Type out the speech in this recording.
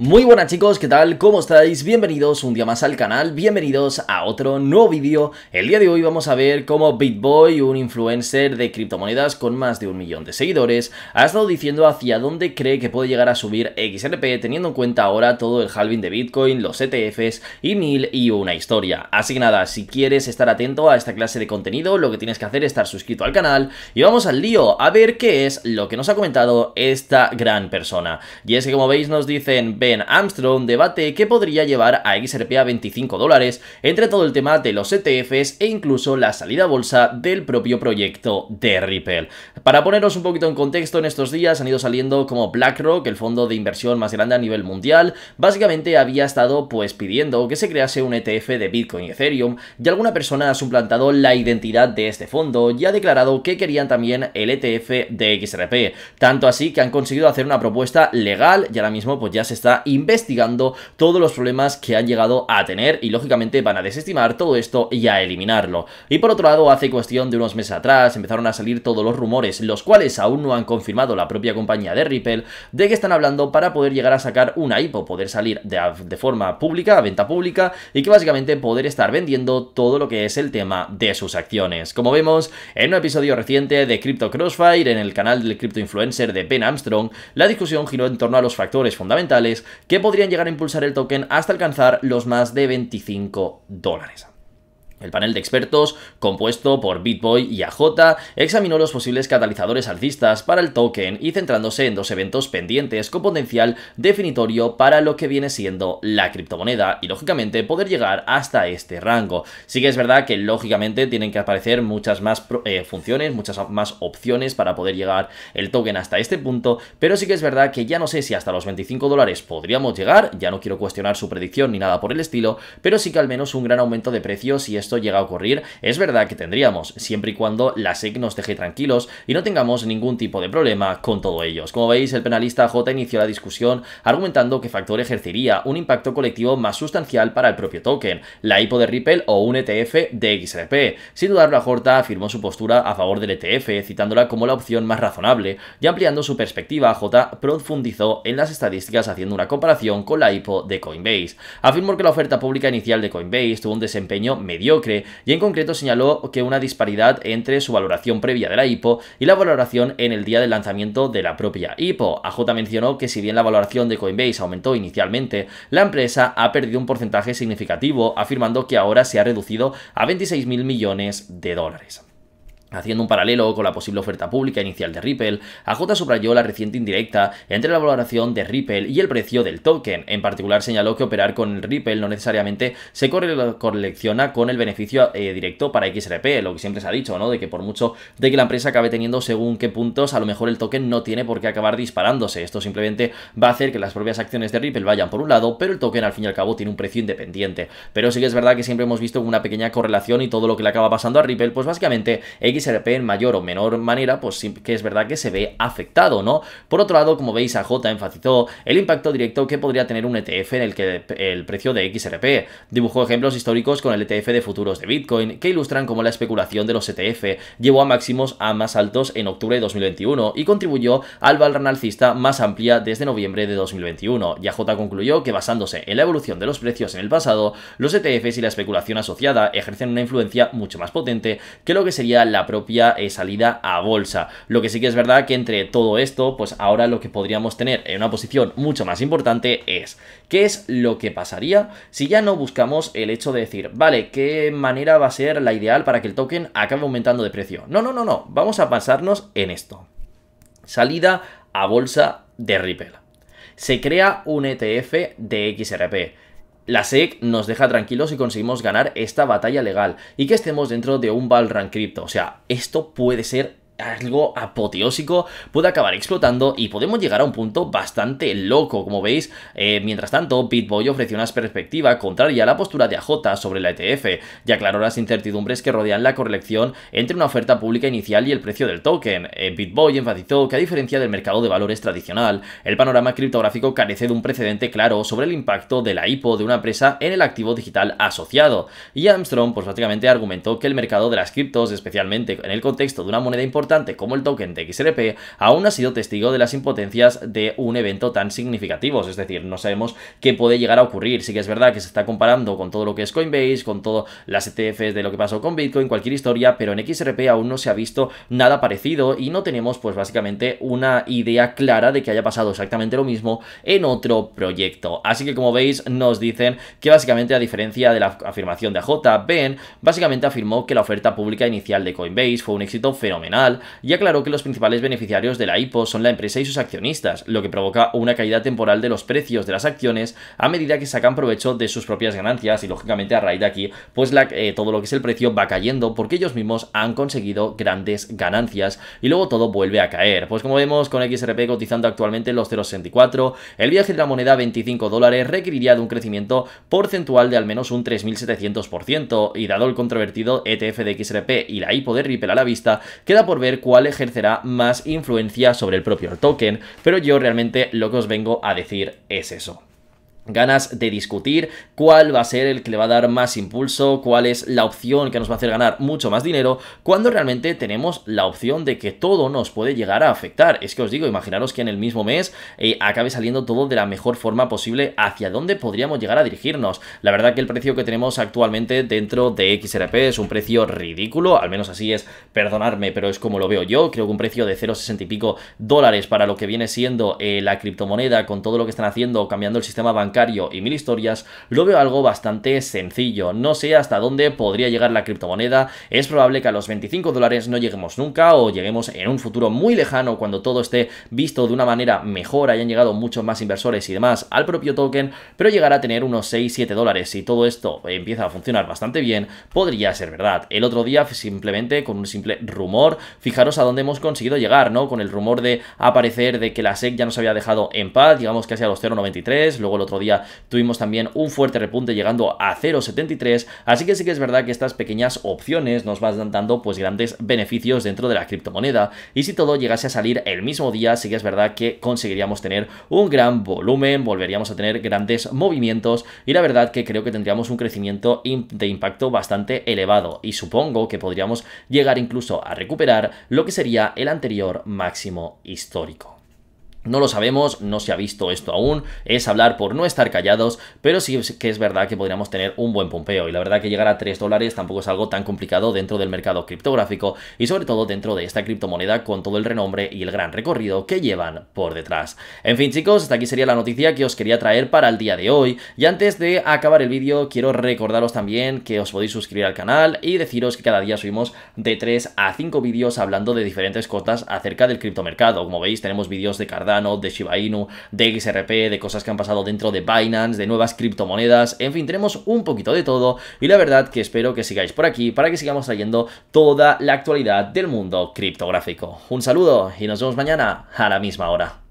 Muy buenas chicos, ¿qué tal? ¿Cómo estáis? Bienvenidos un día más al canal, bienvenidos a otro nuevo vídeo. El día de hoy vamos a ver cómo BitBoy, un influencer de criptomonedas con más de un millón de seguidores, ha estado diciendo hacia dónde cree que puede llegar a subir XRP teniendo en cuenta ahora todo el halving de Bitcoin, los ETFs y mil y una historia. Así que nada, si quieres estar atento a esta clase de contenido, lo que tienes que hacer es estar suscrito al canal y vamos al lío a ver qué es lo que nos ha comentado esta gran persona. Y es que como veis nos dicen en Armstrong debate que podría llevar a XRP a 25 dólares, entre todo el tema de los ETFs e incluso la salida a bolsa del propio proyecto de Ripple. Para ponernos un poquito en contexto, en estos días han ido saliendo como BlackRock, el fondo de inversión más grande a nivel mundial, básicamente había estado pues pidiendo que se crease un ETF de Bitcoin y Ethereum y alguna persona ha suplantado la identidad de este fondo y ha declarado que querían también el ETF de XRP. Tanto así que han conseguido hacer una propuesta legal y ahora mismo pues ya se está investigando todos los problemas que han llegado a tener y lógicamente van a desestimar todo esto y a eliminarlo. Y por otro lado, hace cuestión de unos meses atrás empezaron a salir todos los rumores, los cuales aún no han confirmado la propia compañía de Ripple, de que están hablando para poder llegar a sacar una IPO, poder salir de, de forma pública, a venta pública, y que básicamente poder estar vendiendo todo lo que es el tema de sus acciones. Como vemos en un episodio reciente de Crypto Crossfire, en el canal del Crypto influencer de Ben Armstrong, la discusión giró en torno a los factores fundamentales que podrían llegar a impulsar el token hasta alcanzar los más de 25 dólares. El panel de expertos, compuesto por BitBoy y AJ, examinó los posibles catalizadores alcistas para el token y centrándose en dos eventos pendientes con potencial definitorio para lo que viene siendo la criptomoneda y lógicamente poder llegar hasta este rango. Sí que es verdad que lógicamente tienen que aparecer muchas más eh, funciones, muchas más opciones para poder llegar el token hasta este punto, pero sí que es verdad que ya no sé si hasta los 25 dólares podríamos llegar, ya no quiero cuestionar su predicción ni nada por el estilo, pero sí que al menos un gran aumento de precios y es esto llega a ocurrir, es verdad que tendríamos, siempre y cuando la SEC nos deje tranquilos y no tengamos ningún tipo de problema con todo ellos. Como veis, el penalista J inició la discusión argumentando que Factor ejercería un impacto colectivo más sustancial para el propio token, la IPO de Ripple o un ETF de XRP. Sin dudarlo, Jota afirmó su postura a favor del ETF, citándola como la opción más razonable, y ampliando su perspectiva, J profundizó en las estadísticas haciendo una comparación con la IPO de Coinbase. Afirmó que la oferta pública inicial de Coinbase tuvo un desempeño mediocre y en concreto señaló que una disparidad entre su valoración previa de la IPO y la valoración en el día del lanzamiento de la propia IPO. AJ mencionó que si bien la valoración de Coinbase aumentó inicialmente, la empresa ha perdido un porcentaje significativo, afirmando que ahora se ha reducido a 26.000 millones de dólares. Haciendo un paralelo con la posible oferta pública inicial de Ripple, AJ subrayó la reciente indirecta entre la valoración de Ripple y el precio del token. En particular señaló que operar con Ripple no necesariamente se correlaciona con el beneficio eh, directo para XRP, lo que siempre se ha dicho, ¿no? De que por mucho de que la empresa acabe teniendo según qué puntos, a lo mejor el token no tiene por qué acabar disparándose. Esto simplemente va a hacer que las propias acciones de Ripple vayan por un lado, pero el token al fin y al cabo tiene un precio independiente. Pero sí que es verdad que siempre hemos visto una pequeña correlación y todo lo que le acaba pasando a Ripple, pues básicamente... XRP en mayor o menor manera, pues sí que es verdad que se ve afectado, ¿no? Por otro lado, como veis, AJ enfatizó el impacto directo que podría tener un ETF en el que el precio de XRP. Dibujó ejemplos históricos con el ETF de futuros de Bitcoin, que ilustran cómo la especulación de los ETF llevó a máximos a más altos en octubre de 2021 y contribuyó al valor alcista más amplia desde noviembre de 2021. Y AJ concluyó que basándose en la evolución de los precios en el pasado, los ETFs y la especulación asociada ejercen una influencia mucho más potente que lo que sería la propia eh, salida a bolsa. Lo que sí que es verdad que entre todo esto, pues ahora lo que podríamos tener en una posición mucho más importante es qué es lo que pasaría si ya no buscamos el hecho de decir, vale, qué manera va a ser la ideal para que el token acabe aumentando de precio. No, no, no, no, vamos a pasarnos en esto. Salida a bolsa de Ripple. Se crea un ETF de XRP la SEC nos deja tranquilos y conseguimos ganar esta batalla legal y que estemos dentro de un run cripto. O sea, esto puede ser algo apoteósico puede acabar explotando y podemos llegar a un punto bastante loco. Como veis, eh, mientras tanto, BitBoy ofreció una perspectiva contraria a la postura de AJ sobre la ETF y aclaró las incertidumbres que rodean la corrección entre una oferta pública inicial y el precio del token. Eh, BitBoy enfatizó que a diferencia del mercado de valores tradicional, el panorama criptográfico carece de un precedente claro sobre el impacto de la IPO de una empresa en el activo digital asociado. Y Armstrong pues prácticamente argumentó que el mercado de las criptos, especialmente en el contexto de una moneda importante, como el token de XRP, aún ha sido testigo de las impotencias de un evento tan significativo. Es decir, no sabemos qué puede llegar a ocurrir. Sí que es verdad que se está comparando con todo lo que es Coinbase, con todas las ETFs de lo que pasó con Bitcoin, cualquier historia, pero en XRP aún no se ha visto nada parecido y no tenemos pues básicamente una idea clara de que haya pasado exactamente lo mismo en otro proyecto. Así que como veis nos dicen que básicamente a diferencia de la afirmación de AJ, Ben básicamente afirmó que la oferta pública inicial de Coinbase fue un éxito fenomenal y aclaró que los principales beneficiarios de la IPO son la empresa y sus accionistas, lo que provoca una caída temporal de los precios de las acciones a medida que sacan provecho de sus propias ganancias y lógicamente a raíz de aquí, pues eh, todo lo que es el precio va cayendo porque ellos mismos han conseguido grandes ganancias y luego todo vuelve a caer. Pues como vemos con XRP cotizando actualmente los 0,64, el viaje de la moneda a 25 dólares requeriría de un crecimiento porcentual de al menos un 3.700% y dado el controvertido ETF de XRP y la IPO de Ripple a la vista, queda por ver cuál ejercerá más influencia sobre el propio token, pero yo realmente lo que os vengo a decir es eso ganas de discutir cuál va a ser el que le va a dar más impulso, cuál es la opción que nos va a hacer ganar mucho más dinero, cuando realmente tenemos la opción de que todo nos puede llegar a afectar. Es que os digo, imaginaros que en el mismo mes eh, acabe saliendo todo de la mejor forma posible hacia dónde podríamos llegar a dirigirnos. La verdad que el precio que tenemos actualmente dentro de XRP es un precio ridículo, al menos así es, perdonarme, pero es como lo veo yo, creo que un precio de 0,60 y pico dólares para lo que viene siendo eh, la criptomoneda con todo lo que están haciendo, cambiando el sistema bancario, y mil historias, lo veo algo bastante sencillo. No sé hasta dónde podría llegar la criptomoneda, es probable que a los 25 dólares no lleguemos nunca o lleguemos en un futuro muy lejano cuando todo esté visto de una manera mejor, hayan llegado muchos más inversores y demás al propio token, pero llegará a tener unos 6-7 dólares. Si todo esto empieza a funcionar bastante bien, podría ser verdad. El otro día simplemente con un simple rumor, fijaros a dónde hemos conseguido llegar, ¿no? Con el rumor de aparecer de que la SEC ya nos había dejado en paz, digamos que hacia los 0,93, luego el otro día tuvimos también un fuerte repunte llegando a 0,73, así que sí que es verdad que estas pequeñas opciones nos van dando pues grandes beneficios dentro de la criptomoneda y si todo llegase a salir el mismo día, sí que es verdad que conseguiríamos tener un gran volumen, volveríamos a tener grandes movimientos y la verdad que creo que tendríamos un crecimiento de impacto bastante elevado y supongo que podríamos llegar incluso a recuperar lo que sería el anterior máximo histórico. No lo sabemos, no se ha visto esto aún, es hablar por no estar callados, pero sí que es verdad que podríamos tener un buen pompeo y la verdad que llegar a 3 dólares tampoco es algo tan complicado dentro del mercado criptográfico y sobre todo dentro de esta criptomoneda con todo el renombre y el gran recorrido que llevan por detrás. En fin chicos, hasta aquí sería la noticia que os quería traer para el día de hoy y antes de acabar el vídeo quiero recordaros también que os podéis suscribir al canal y deciros que cada día subimos de 3 a 5 vídeos hablando de diferentes cosas acerca del criptomercado. Como veis tenemos vídeos de de Shiba Inu, de XRP, de cosas que han pasado dentro de Binance, de nuevas criptomonedas, en fin, tenemos un poquito de todo y la verdad que espero que sigáis por aquí para que sigamos trayendo toda la actualidad del mundo criptográfico. Un saludo y nos vemos mañana a la misma hora.